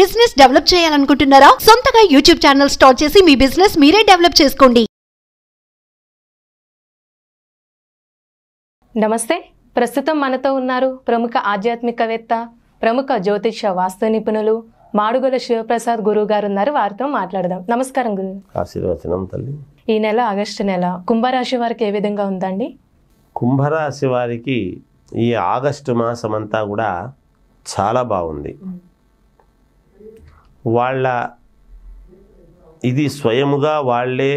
business develop చేయాలనుకుంటున్నారా సొంతగా YouTube channel start చేసి మీ బిజినెస్ మీరే డెవలప్ చేసుకోండి నమస్తే ప్రస్తుతం మనతో ఉన్నారు ప్రముఖ ఆధ్యాత్మికవేత్త ప్రముఖ జ్యోతిష వాస్తు నిపుణులు మాడుగుల శివప్రసాద్ గురువు గారు ఉన్నారు వారితో మాట్లాడదాం నమస్కారం గురు ఆశీర్వచనం తల్లి ఈ నెల ఆగస్టు నెల కుంభరాశి వారికి ఏ విధంగా ఉందండి కుంభరాశి వారికి ఈ ఆగస్టు మాసం అంతా కూడా చాలా బాగుంది వాళ్ళ ఇది స్వయముగా వాళ్ళే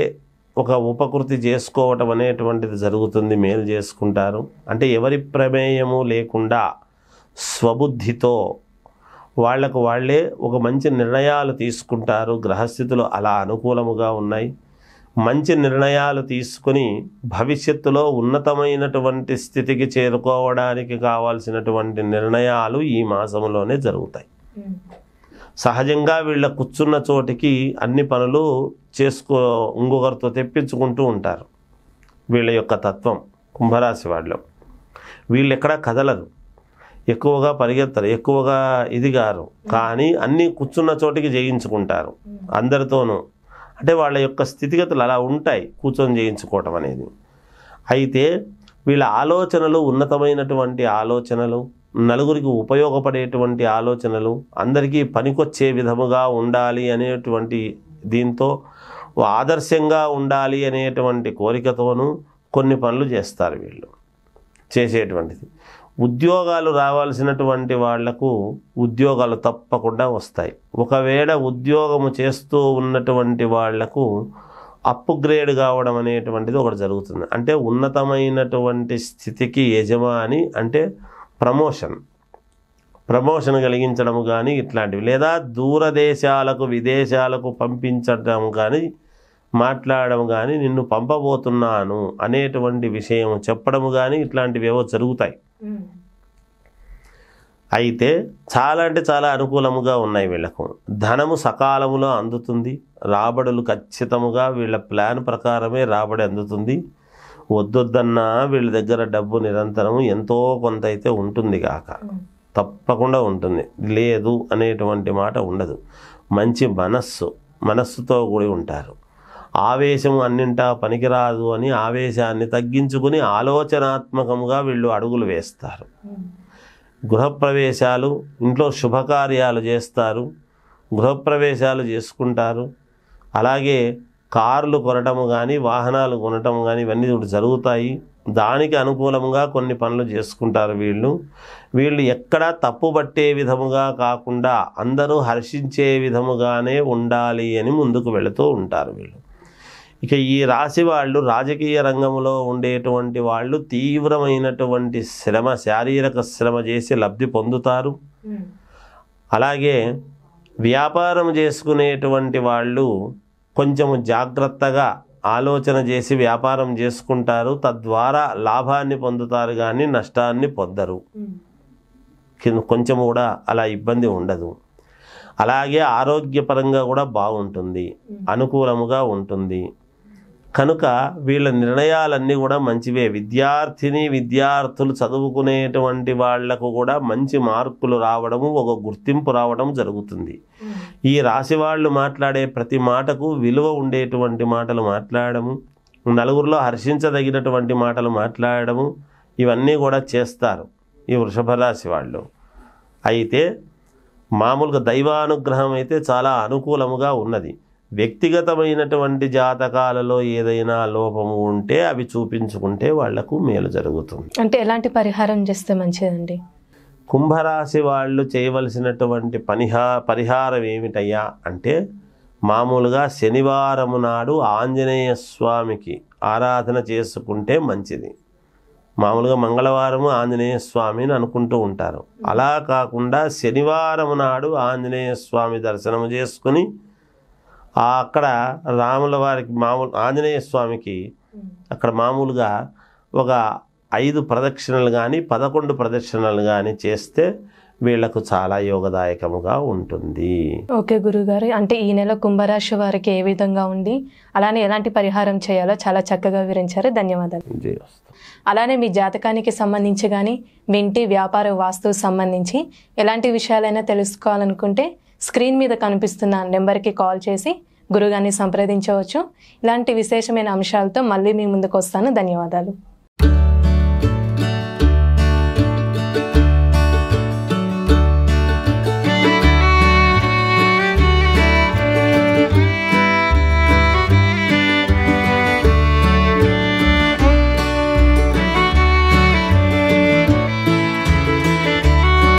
ఒక ఉపకృతి చేసుకోవటం అనేటువంటిది జరుగుతుంది మేలు చేసుకుంటారు అంటే ఎవరి ప్రమేయము లేకుండా స్వబుద్ధితో వాళ్లకు వాళ్లే ఒక మంచి నిర్ణయాలు తీసుకుంటారు గ్రహస్థితులు అలా అనుకూలముగా ఉన్నాయి మంచి నిర్ణయాలు తీసుకుని భవిష్యత్తులో ఉన్నతమైనటువంటి స్థితికి చేరుకోవడానికి కావాల్సినటువంటి నిర్ణయాలు ఈ మాసంలోనే జరుగుతాయి సహజంగా వీళ్ళ కూర్చున్న చోటికి అన్ని పనులు చేసుకో ఇంకొకరితో తెప్పించుకుంటూ ఉంటారు వీళ్ళ యొక్క తత్వం కుంభరాశి వాళ్ళు వీళ్ళు ఎక్కడా కదలరు ఎక్కువగా పరిగెత్తరు ఎక్కువగా ఇది గారు కానీ అన్నీ కూర్చున్న చోటికి జయించుకుంటారు అందరితోనూ అంటే వాళ్ళ యొక్క స్థితిగతులు అలా ఉంటాయి కూర్చొని చేయించుకోవటం అనేది అయితే వీళ్ళ ఆలోచనలు ఉన్నతమైనటువంటి ఆలోచనలు నలుగురికి ఉపయోగపడేటువంటి ఆలోచనలు అందరికీ పనికొచ్చే విధముగా ఉండాలి అనేటువంటి దీంతో ఆదర్శంగా ఉండాలి అనేటువంటి కోరికతోనూ కొన్ని పనులు చేస్తారు వీళ్ళు చేసేటువంటిది ఉద్యోగాలు రావాల్సినటువంటి వాళ్లకు ఉద్యోగాలు తప్పకుండా వస్తాయి ఒకవేళ ఉద్యోగము చేస్తూ ఉన్నటువంటి వాళ్లకు అప్గ్రేడ్ కావడం అనేటువంటిది ఒకటి జరుగుతుంది అంటే ఉన్నతమైనటువంటి స్థితికి యజమాని అంటే ప్రమోషన్ ప్రమోషన్ కలిగించడం కానీ ఇట్లాంటివి లేదా దూరదేశాలకు విదేశాలకు పంపించడం కానీ మాట్లాడడం కానీ నిన్ను పంపబోతున్నాను అనేటువంటి విషయం చెప్పడం కానీ ఇట్లాంటివి ఏవో జరుగుతాయి అయితే చాలా అంటే చాలా అనుకూలముగా ఉన్నాయి వీళ్ళకు ధనము సకాలములో అందుతుంది రాబడులు ఖచ్చితముగా వీళ్ళ ప్లాన్ ప్రకారమే రాబడి అందుతుంది వద్దొద్దన్నా వీళ్ళ దగ్గర డబ్బు నిరంతరం ఎంతో కొంత అయితే ఉంటుంది కాక తప్పకుండా ఉంటుంది లేదు అనేటువంటి మాట ఉండదు మంచి మనస్సు మనస్సుతో కూడి ఉంటారు ఆవేశం అన్నింటా పనికిరాదు అని ఆవేశాన్ని తగ్గించుకుని ఆలోచనాత్మకంగా వీళ్ళు అడుగులు వేస్తారు గృహప్రవేశాలు ఇంట్లో శుభకార్యాలు చేస్తారు గృహప్రవేశాలు చేసుకుంటారు అలాగే కార్లు కొనటము కానీ వాహనాలు కొనటం కానీ ఇవన్నీ జరుగుతాయి దానికి అనుకూలంగా కొన్ని పనులు చేసుకుంటారు వీళ్ళు వీళ్ళు ఎక్కడా పట్టే విధముగా కాకుండా అందరూ హర్షించే విధముగానే ఉండాలి అని ముందుకు వెళుతూ ఉంటారు వీళ్ళు ఇక ఈ రాశి వాళ్ళు రాజకీయ రంగంలో ఉండేటువంటి వాళ్ళు తీవ్రమైనటువంటి శ్రమ శారీరక శ్రమ చేసి లబ్ధి పొందుతారు అలాగే వ్యాపారం చేసుకునేటువంటి వాళ్ళు కొంచెము జాగ్రత్తగా ఆలోచన చేసి వ్యాపారం చేసుకుంటారు తద్వారా లాభాన్ని పొందుతారు కానీ నష్టాన్ని పొందరు కొంచెం కూడా అలా ఇబ్బంది ఉండదు అలాగే ఆరోగ్యపరంగా కూడా బాగుంటుంది అనుకూలముగా ఉంటుంది కనుక వీళ్ళ నిర్ణయాలన్నీ కూడా మంచివే విద్యార్థిని విద్యార్థులు చదువుకునేటువంటి వాళ్లకు కూడా మంచి మార్కులు రావడము ఒక గుర్తింపు రావడం జరుగుతుంది ఈ రాశి వాళ్ళు మాట్లాడే ప్రతి మాటకు విలువ ఉండేటువంటి మాటలు మాట్లాడము నలుగురిలో హర్షించదగినటువంటి మాటలు మాట్లాడము ఇవన్నీ కూడా చేస్తారు ఈ వృషభ రాశి వాళ్ళు అయితే మామూలుగా దైవానుగ్రహం అయితే చాలా అనుకూలముగా ఉన్నది వ్యక్తిగతమైనటువంటి జాతకాలలో ఏదైనా లోపము ఉంటే అవి చూపించుకుంటే వాళ్లకు మేలు జరుగుతుంది అంటే ఎలాంటి పరిహారం చేస్తే మంచిదండి కుంభరాశి వాళ్ళు చేయవలసినటువంటి పనిహా పరిహారం ఏమిటయ్యా అంటే మామూలుగా శనివారం నాడు ఆంజనేయ స్వామికి ఆరాధన చేసుకుంటే మంచిది మామూలుగా మంగళవారం ఆంజనేయ స్వామిని అనుకుంటూ ఉంటారు అలా కాకుండా శనివారం నాడు ఆంజనేయ స్వామి దర్శనం చేసుకుని అక్కడ రాముల వారికి మామూలు ఆంజనేయ స్వామికి అక్కడ మామూలుగా ఒక ఐదు ప్రదక్షిణలు కానీ పదకొండు ప్రదక్షిణలు కానీ చేస్తే వీళ్లకు చాలా యోగదాయకముగా ఉంటుంది ఓకే గురుగారు అంటే ఈ నెల కుంభరాశి వారికి ఏ విధంగా ఉంది అలానే ఎలాంటి పరిహారం చేయాలో చాలా చక్కగా వివరించారు ధన్యవాదాలు అలానే మీ జాతకానికి సంబంధించి కానీ మీ ఇంటి వ్యాపార వాస్తు సంబంధించి ఎలాంటి విషయాలైనా తెలుసుకోవాలనుకుంటే స్క్రీన్ మీద కనిపిస్తున్న నెంబర్కి కాల్ చేసి గురుగారిని సంప్రదించవచ్చు ఇలాంటి విశేషమైన అంశాలతో మళ్ళీ మీ ముందుకు వస్తాను ధన్యవాదాలు